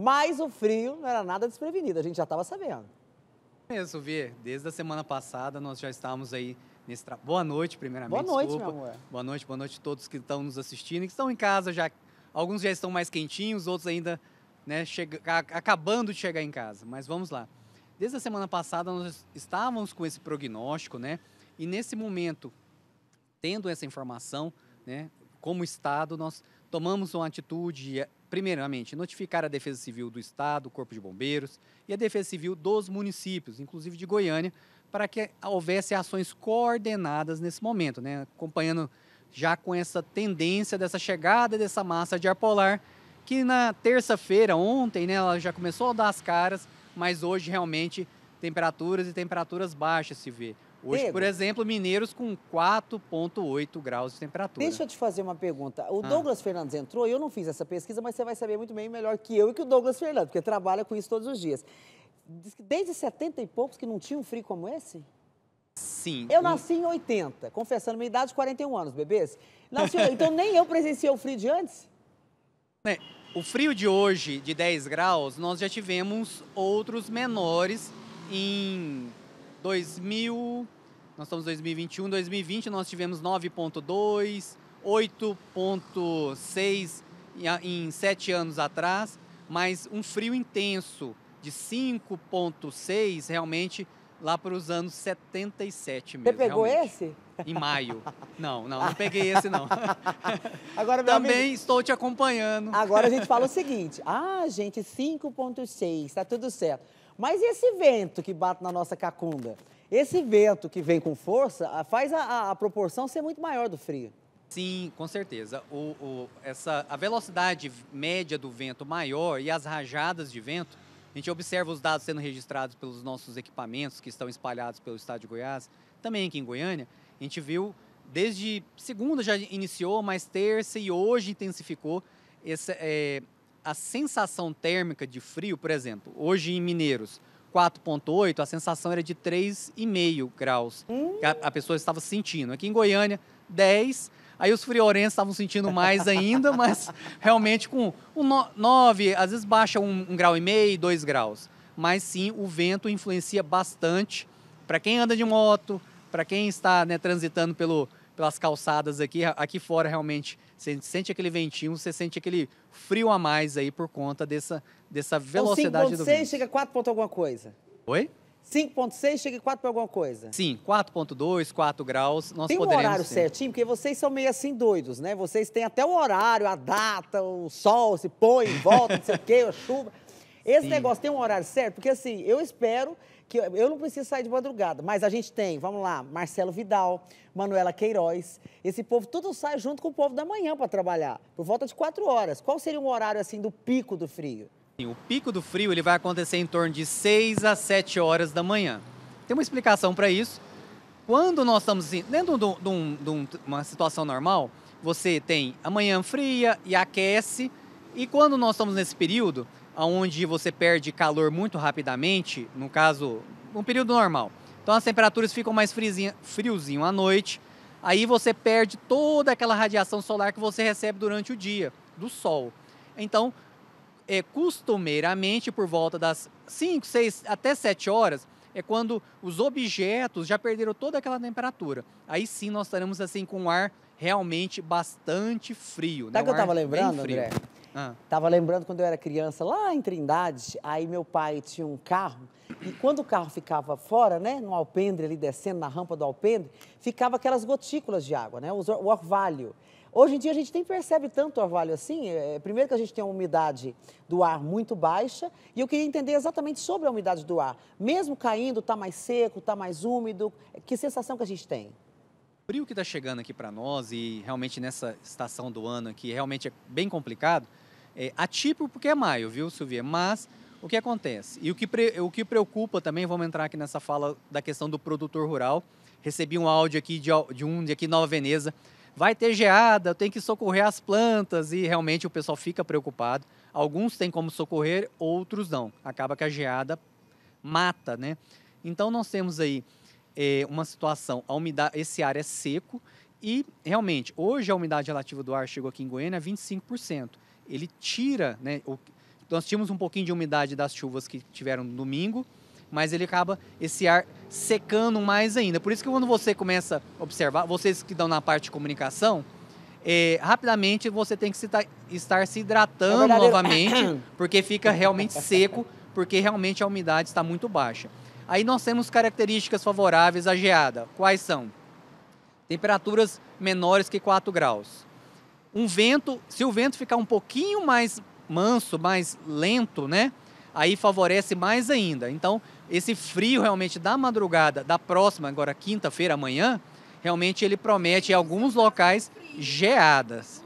Mas o frio não era nada desprevenido, a gente já estava sabendo. Mesmo, Vi. Desde a semana passada nós já estávamos aí nesse trabalho. Boa noite, primeiramente. Boa noite, desculpa. meu amor. Boa noite, boa noite a todos que estão nos assistindo e que estão em casa já. Alguns já estão mais quentinhos, outros ainda né, chega... acabando de chegar em casa. Mas vamos lá. Desde a semana passada nós estávamos com esse prognóstico, né? E nesse momento, tendo essa informação, né, como Estado, nós tomamos uma atitude primeiramente, notificar a Defesa Civil do Estado, o Corpo de Bombeiros e a Defesa Civil dos municípios, inclusive de Goiânia, para que houvesse ações coordenadas nesse momento, né? acompanhando já com essa tendência dessa chegada dessa massa de ar polar, que na terça-feira, ontem, né, ela já começou a dar as caras, mas hoje realmente temperaturas e temperaturas baixas se vê. Hoje, Diego, por exemplo, mineiros com 4,8 graus de temperatura. Deixa eu te fazer uma pergunta. O ah. Douglas Fernandes entrou, eu não fiz essa pesquisa, mas você vai saber muito bem melhor que eu e que o Douglas Fernandes, porque trabalha com isso todos os dias. desde 70 e poucos que não tinha um frio como esse? Sim. Eu nasci em 80, confessando minha idade, 41 anos, bebês. Nasci, então nem eu presenciei o frio de antes? É, o frio de hoje, de 10 graus, nós já tivemos outros menores em 2000, nós estamos em 2021, 2020 nós tivemos 9.2, 8.6 em sete anos atrás, mas um frio intenso de 5.6 realmente lá para os anos 77 mesmo. Você pegou realmente. esse? Em maio. Não, não, não peguei esse não. Agora, Também amigo, estou te acompanhando. Agora a gente fala o seguinte, ah, gente, 5.6, está tudo certo. Mas e esse vento que bate na nossa cacunda? Esse vento que vem com força faz a, a proporção ser muito maior do frio. Sim, com certeza. O, o, essa, a velocidade média do vento maior e as rajadas de vento, a gente observa os dados sendo registrados pelos nossos equipamentos que estão espalhados pelo estado de Goiás, também aqui em Goiânia. A gente viu desde segunda já iniciou, mas terça e hoje intensificou esse é, a sensação térmica de frio, por exemplo, hoje em Mineiros, 4,8, a sensação era de 3,5 graus. que A, a, pessoa estava sentindo. Aqui em Goiânia, 10. Aí os friorenses estavam sentindo mais ainda, mas realmente com um 9, às vezes baixa um, um grau e meio, dois graus. Mas sim, o vento influencia bastante para quem anda de moto, para quem está né, transitando pelo, pelas calçadas aqui. Aqui fora, realmente, você sente aquele ventinho, você sente aquele frio a mais aí por conta dessa, dessa então, velocidade então, 5. do 5.6 chega a 4 ponto alguma coisa. Oi? 5.6 chega a 4 para alguma coisa. Sim, 4.2, 4 graus, nós Tem poderemos... Tem horário sim. certinho? Porque vocês são meio assim doidos, né? Vocês têm até o horário, a data, o sol se põe, volta, não sei o quê, a chuva... Esse Sim. negócio tem um horário certo? Porque assim, eu espero que eu não preciso sair de madrugada, mas a gente tem, vamos lá, Marcelo Vidal, Manuela Queiroz, esse povo tudo sai junto com o povo da manhã para trabalhar, por volta de quatro horas. Qual seria um horário assim do pico do frio? O pico do frio ele vai acontecer em torno de 6 a 7 horas da manhã. Tem uma explicação para isso. Quando nós estamos assim, dentro de uma situação normal, você tem a manhã fria e aquece, e quando nós estamos nesse período, onde você perde calor muito rapidamente, no caso, um período normal. Então as temperaturas ficam mais friozinho, friozinho à noite, aí você perde toda aquela radiação solar que você recebe durante o dia, do sol. Então, é, costumeiramente, por volta das 5, 6 até 7 horas, é quando os objetos já perderam toda aquela temperatura. Aí sim nós estaremos assim com um ar realmente bastante frio. Né? Sabe né? que eu estava lembrando, André? Ah. Tava lembrando quando eu era criança, lá em Trindade, aí meu pai tinha um carro, e quando o carro ficava fora, né, no alpendre ali descendo, na rampa do alpendre, ficava aquelas gotículas de água, né, o orvalho. Hoje em dia a gente nem percebe tanto orvalho assim. É, primeiro que a gente tem uma umidade do ar muito baixa e eu queria entender exatamente sobre a umidade do ar. Mesmo caindo, está mais seco, está mais úmido, que sensação que a gente tem? O frio que está chegando aqui para nós e realmente nessa estação do ano que realmente é bem complicado, é, atípico porque é maio, viu, Silvia? Mas o que acontece? E o que, pre, o que preocupa também, vamos entrar aqui nessa fala da questão do produtor rural. Recebi um áudio aqui de, de um de aqui Nova Veneza. Vai ter geada, tem tenho que socorrer as plantas. E realmente o pessoal fica preocupado. Alguns têm como socorrer, outros não. Acaba que a geada mata, né? Então nós temos aí é, uma situação, a umidade, esse ar é seco e realmente hoje a umidade relativa do ar chegou aqui em Goiânia a 25% ele tira, né? O, nós tínhamos um pouquinho de umidade das chuvas que tiveram no domingo, mas ele acaba esse ar secando mais ainda. Por isso que quando você começa a observar, vocês que dão na parte de comunicação, é, rapidamente você tem que se ta, estar se hidratando é novamente, porque fica realmente seco, porque realmente a umidade está muito baixa. Aí nós temos características favoráveis à geada. Quais são? Temperaturas menores que 4 graus um vento, se o vento ficar um pouquinho mais manso, mais lento, né? Aí favorece mais ainda. Então, esse frio realmente da madrugada, da próxima, agora quinta-feira, amanhã, realmente ele promete em alguns locais geadas.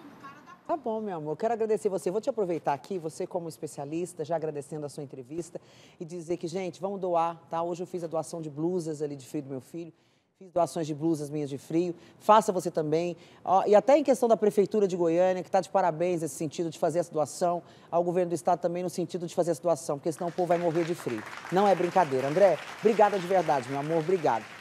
Tá bom, meu amor. Quero agradecer você. Vou te aproveitar aqui, você como especialista, já agradecendo a sua entrevista e dizer que, gente, vamos doar, tá? Hoje eu fiz a doação de blusas ali de frio do meu filho. Fiz doações de blusas minhas de frio, faça você também. E até em questão da Prefeitura de Goiânia, que está de parabéns nesse sentido de fazer essa doação, ao governo do Estado também no sentido de fazer essa doação, porque senão o povo vai morrer de frio. Não é brincadeira. André, obrigada de verdade, meu amor, obrigado.